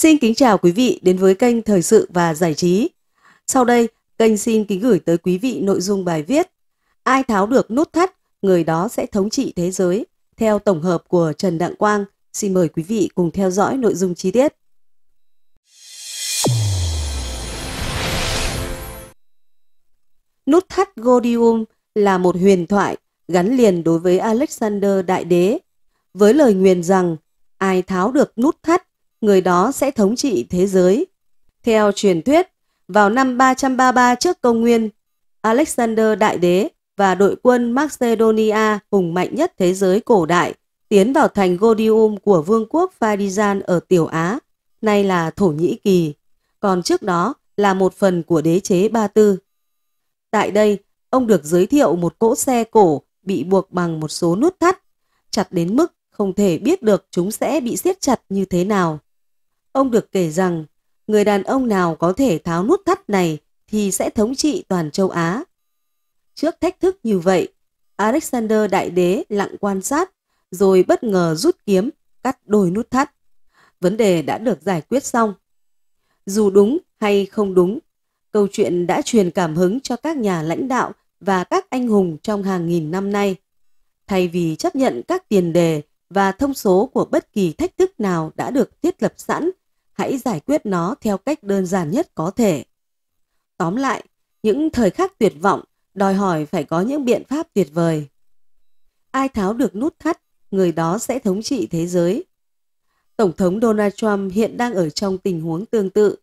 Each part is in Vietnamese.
Xin kính chào quý vị đến với kênh Thời sự và Giải trí. Sau đây, kênh xin kính gửi tới quý vị nội dung bài viết Ai tháo được nút thắt, người đó sẽ thống trị thế giới, theo tổng hợp của Trần Đặng Quang. Xin mời quý vị cùng theo dõi nội dung chi tiết. Nút thắt Godium là một huyền thoại gắn liền đối với Alexander Đại Đế, với lời nguyền rằng ai tháo được nút thắt người đó sẽ thống trị thế giới. Theo truyền thuyết, vào năm 333 trước công nguyên, Alexander Đại Đế và đội quân Macedonia hùng mạnh nhất thế giới cổ đại tiến vào thành Godium của vương quốc Phadisan ở Tiểu Á, nay là Thổ Nhĩ Kỳ, còn trước đó là một phần của đế chế Ba Tư. Tại đây, ông được giới thiệu một cỗ xe cổ bị buộc bằng một số nút thắt, chặt đến mức không thể biết được chúng sẽ bị siết chặt như thế nào. Ông được kể rằng, người đàn ông nào có thể tháo nút thắt này thì sẽ thống trị toàn châu Á. Trước thách thức như vậy, Alexander Đại Đế lặng quan sát, rồi bất ngờ rút kiếm, cắt đôi nút thắt. Vấn đề đã được giải quyết xong. Dù đúng hay không đúng, câu chuyện đã truyền cảm hứng cho các nhà lãnh đạo và các anh hùng trong hàng nghìn năm nay. Thay vì chấp nhận các tiền đề và thông số của bất kỳ thách thức nào đã được thiết lập sẵn hãy giải quyết nó theo cách đơn giản nhất có thể. Tóm lại, những thời khắc tuyệt vọng đòi hỏi phải có những biện pháp tuyệt vời. Ai tháo được nút thắt, người đó sẽ thống trị thế giới. Tổng thống Donald Trump hiện đang ở trong tình huống tương tự.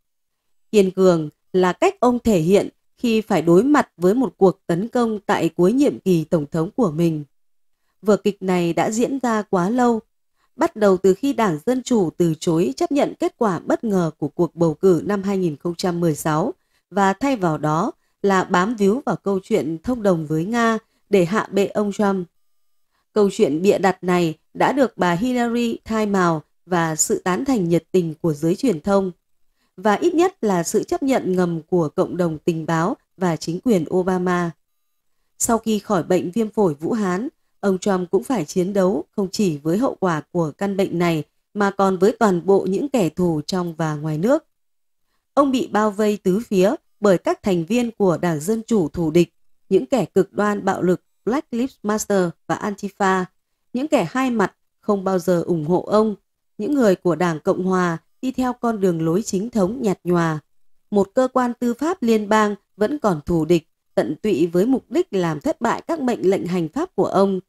Kiên cường là cách ông thể hiện khi phải đối mặt với một cuộc tấn công tại cuối nhiệm kỳ tổng thống của mình. Vở kịch này đã diễn ra quá lâu bắt đầu từ khi Đảng Dân Chủ từ chối chấp nhận kết quả bất ngờ của cuộc bầu cử năm 2016 và thay vào đó là bám víu vào câu chuyện thông đồng với Nga để hạ bệ ông Trump. Câu chuyện bịa đặt này đã được bà Hillary thai màu và sự tán thành nhiệt tình của giới truyền thông và ít nhất là sự chấp nhận ngầm của cộng đồng tình báo và chính quyền Obama. Sau khi khỏi bệnh viêm phổi Vũ Hán, ông Trump cũng phải chiến đấu không chỉ với hậu quả của căn bệnh này mà còn với toàn bộ những kẻ thù trong và ngoài nước. Ông bị bao vây tứ phía bởi các thành viên của Đảng Dân Chủ thù địch, những kẻ cực đoan bạo lực Black Lives Matter và Antifa, những kẻ hai mặt không bao giờ ủng hộ ông, những người của Đảng Cộng Hòa đi theo con đường lối chính thống nhạt nhòa. Một cơ quan tư pháp liên bang vẫn còn thù địch tận tụy với mục đích làm thất bại các mệnh lệnh hành pháp của ông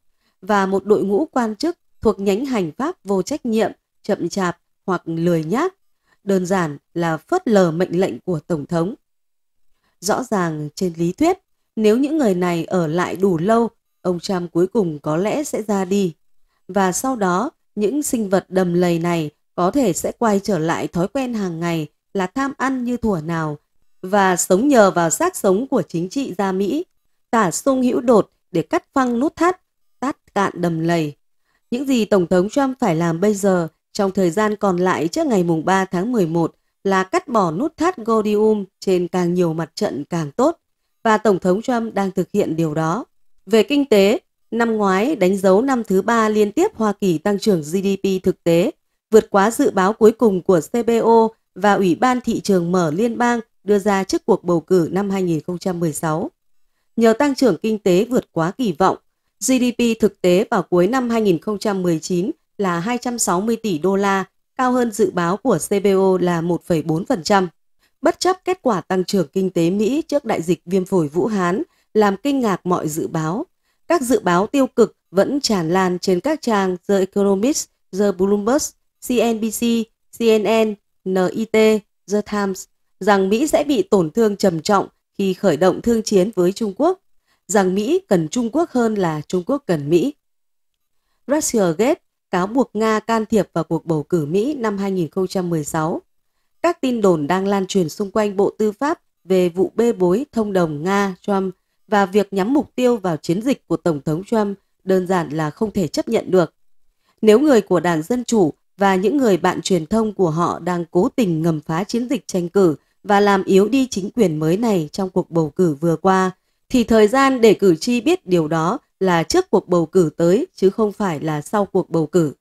và một đội ngũ quan chức thuộc nhánh hành pháp vô trách nhiệm, chậm chạp hoặc lười nhác, đơn giản là phớt lờ mệnh lệnh của Tổng thống. Rõ ràng trên lý thuyết, nếu những người này ở lại đủ lâu, ông Trump cuối cùng có lẽ sẽ ra đi. Và sau đó, những sinh vật đầm lầy này có thể sẽ quay trở lại thói quen hàng ngày là tham ăn như thủa nào và sống nhờ vào xác sống của chính trị gia Mỹ, tả sung hữu đột để cắt phăng nút thắt, tát cạn đầm lầy. Những gì Tổng thống Trump phải làm bây giờ trong thời gian còn lại trước ngày mùng 3 tháng 11 là cắt bỏ nút thắt Gordium trên càng nhiều mặt trận càng tốt và Tổng thống Trump đang thực hiện điều đó. Về kinh tế, năm ngoái đánh dấu năm thứ ba liên tiếp Hoa Kỳ tăng trưởng GDP thực tế, vượt quá dự báo cuối cùng của CBO và Ủy ban Thị trường Mở Liên bang đưa ra trước cuộc bầu cử năm 2016. Nhờ tăng trưởng kinh tế vượt quá kỳ vọng, GDP thực tế vào cuối năm 2019 là 260 tỷ đô la, cao hơn dự báo của CBO là 1,4%. Bất chấp kết quả tăng trưởng kinh tế Mỹ trước đại dịch viêm phổi Vũ Hán làm kinh ngạc mọi dự báo, các dự báo tiêu cực vẫn tràn lan trên các trang The Economist, The Bloomberg, CNBC, CNN, NIT, The Times – rằng Mỹ sẽ bị tổn thương trầm trọng khi khởi động thương chiến với Trung Quốc, rằng Mỹ cần Trung Quốc hơn là Trung Quốc cần Mỹ. Russia Gate cáo buộc Nga can thiệp vào cuộc bầu cử Mỹ năm 2016. Các tin đồn đang lan truyền xung quanh Bộ Tư pháp về vụ bê bối thông đồng Nga-Trump và việc nhắm mục tiêu vào chiến dịch của Tổng thống Trump đơn giản là không thể chấp nhận được. Nếu người của Đảng Dân Chủ và những người bạn truyền thông của họ đang cố tình ngầm phá chiến dịch tranh cử và làm yếu đi chính quyền mới này trong cuộc bầu cử vừa qua, thì thời gian để cử tri biết điều đó là trước cuộc bầu cử tới chứ không phải là sau cuộc bầu cử.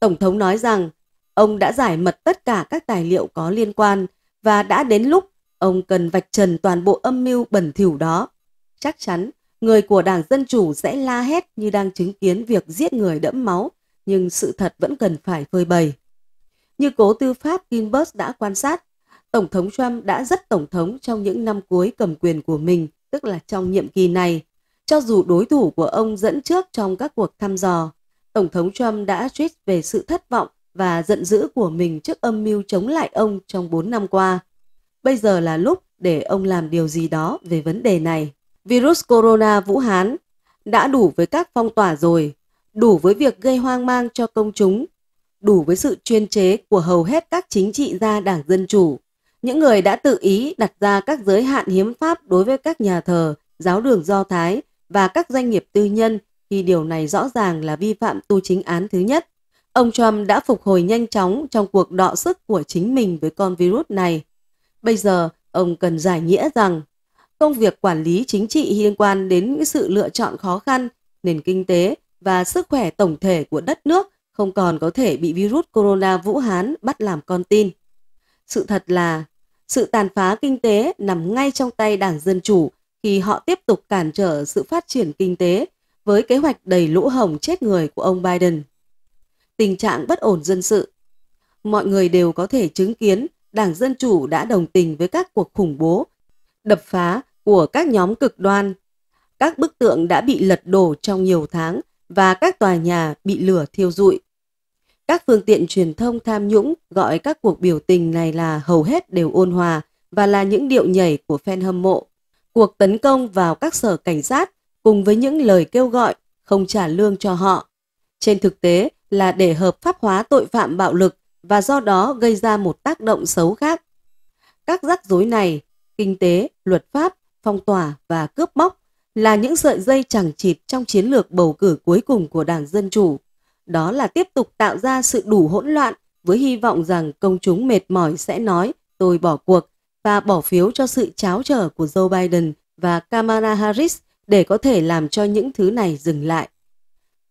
Tổng thống nói rằng ông đã giải mật tất cả các tài liệu có liên quan và đã đến lúc ông cần vạch trần toàn bộ âm mưu bẩn thỉu đó. Chắc chắn, người của Đảng Dân Chủ sẽ la hét như đang chứng kiến việc giết người đẫm máu, nhưng sự thật vẫn cần phải phơi bày. Như cố tư pháp Kimbers đã quan sát, Tổng thống Trump đã rất tổng thống trong những năm cuối cầm quyền của mình, tức là trong nhiệm kỳ này. Cho dù đối thủ của ông dẫn trước trong các cuộc thăm dò, Tổng thống Trump đã tweet về sự thất vọng và giận dữ của mình trước âm mưu chống lại ông trong 4 năm qua. Bây giờ là lúc để ông làm điều gì đó về vấn đề này. Virus corona Vũ Hán đã đủ với các phong tỏa rồi, đủ với việc gây hoang mang cho công chúng, đủ với sự chuyên chế của hầu hết các chính trị gia đảng Dân Chủ những người đã tự ý đặt ra các giới hạn hiếm pháp đối với các nhà thờ, giáo đường Do Thái và các doanh nghiệp tư nhân thì điều này rõ ràng là vi phạm tu chính án thứ nhất. Ông Trump đã phục hồi nhanh chóng trong cuộc đọ sức của chính mình với con virus này. Bây giờ, ông cần giải nghĩa rằng công việc quản lý chính trị liên quan đến sự lựa chọn khó khăn, nền kinh tế và sức khỏe tổng thể của đất nước không còn có thể bị virus corona Vũ Hán bắt làm con tin. Sự thật là sự tàn phá kinh tế nằm ngay trong tay Đảng Dân Chủ khi họ tiếp tục cản trở sự phát triển kinh tế với kế hoạch đầy lũ hồng chết người của ông Biden. Tình trạng bất ổn dân sự Mọi người đều có thể chứng kiến Đảng Dân Chủ đã đồng tình với các cuộc khủng bố, đập phá của các nhóm cực đoan. Các bức tượng đã bị lật đổ trong nhiều tháng và các tòa nhà bị lửa thiêu rụi. Các phương tiện truyền thông tham nhũng gọi các cuộc biểu tình này là hầu hết đều ôn hòa và là những điệu nhảy của fan hâm mộ. Cuộc tấn công vào các sở cảnh sát cùng với những lời kêu gọi không trả lương cho họ. Trên thực tế là để hợp pháp hóa tội phạm bạo lực và do đó gây ra một tác động xấu khác. Các rắc rối này, kinh tế, luật pháp, phong tỏa và cướp bóc là những sợi dây chẳng chịt trong chiến lược bầu cử cuối cùng của Đảng Dân Chủ đó là tiếp tục tạo ra sự đủ hỗn loạn với hy vọng rằng công chúng mệt mỏi sẽ nói tôi bỏ cuộc và bỏ phiếu cho sự cháo trở của Joe Biden và Kamala Harris để có thể làm cho những thứ này dừng lại.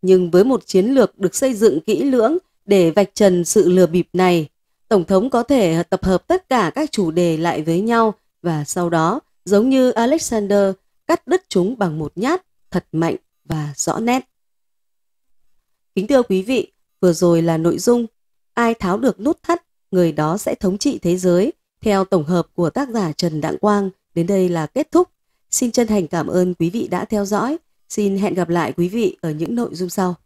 Nhưng với một chiến lược được xây dựng kỹ lưỡng để vạch trần sự lừa bịp này, Tổng thống có thể tập hợp tất cả các chủ đề lại với nhau và sau đó, giống như Alexander, cắt đứt chúng bằng một nhát thật mạnh và rõ nét. Kính thưa quý vị, vừa rồi là nội dung Ai tháo được nút thắt, người đó sẽ thống trị thế giới theo tổng hợp của tác giả Trần Đặng Quang. Đến đây là kết thúc. Xin chân thành cảm ơn quý vị đã theo dõi. Xin hẹn gặp lại quý vị ở những nội dung sau.